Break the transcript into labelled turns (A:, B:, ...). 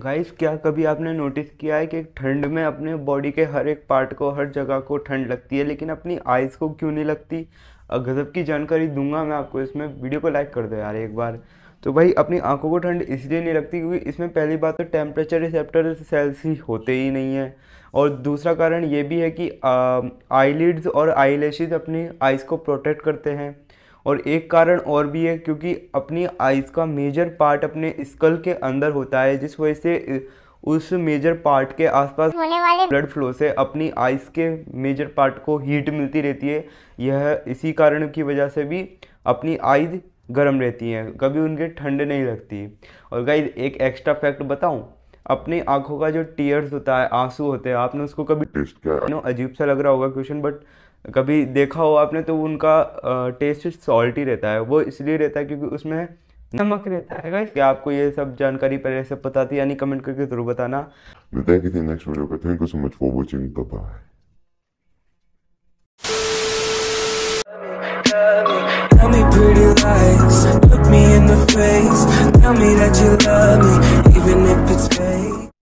A: guys क्या कभी आपने नोटिस किया है कि ठंड में अपने बॉडी के हर एक पार्ट को हर जगह को ठंड लगती है लेकिन अपनी आइज़ को क्यों नहीं लगती गज़ब की जानकारी दूंगा मैं आपको इसमें वीडियो को लाइक कर दो यार एक बार तो भाई अपनी आंखों को ठंड इसलिए नहीं लगती क्योंकि इसमें पहली बात तो टेम्परेचर रिसेप्टर सेल्स ही होते ही नहीं है और दूसरा कारण ये भी है कि आईलिड्स और आई अपनी आइज़ को प्रोटेक्ट करते हैं और एक कारण और भी है क्योंकि अपनी आइज़ का मेजर पार्ट अपने स्कल के अंदर होता है जिस वजह से उस मेजर पार्ट के आसपास होने वाले ब्लड फ्लो से अपनी आइस के मेजर पार्ट को हीट मिलती रहती है यह इसी कारण की वजह से भी अपनी आइज गर्म रहती हैं कभी उनके ठंड नहीं लगती और गाइज एक एक्स्ट्रा फैक्ट बताऊं अपनी आंखों का जो टीयर्स होता है आंसू होते हैं आपने उसको कभी टेस्ट किया अजीब सा लग रहा होगा क्वेश्चन बट कभी देखा हो आपने तो उनका टेस्ट सॉल्टी रहता है वो इसलिए रहता है क्योंकि उसमें नमक रहता है क्या आपको ये सब जानकारी पहले से पता थी यानी कमेंट करके जरूर बताना
B: thank you next video thank you so much for watching
A: Tell me pretty
C: lies, look me in the face Tell me that you love me, even if it's fake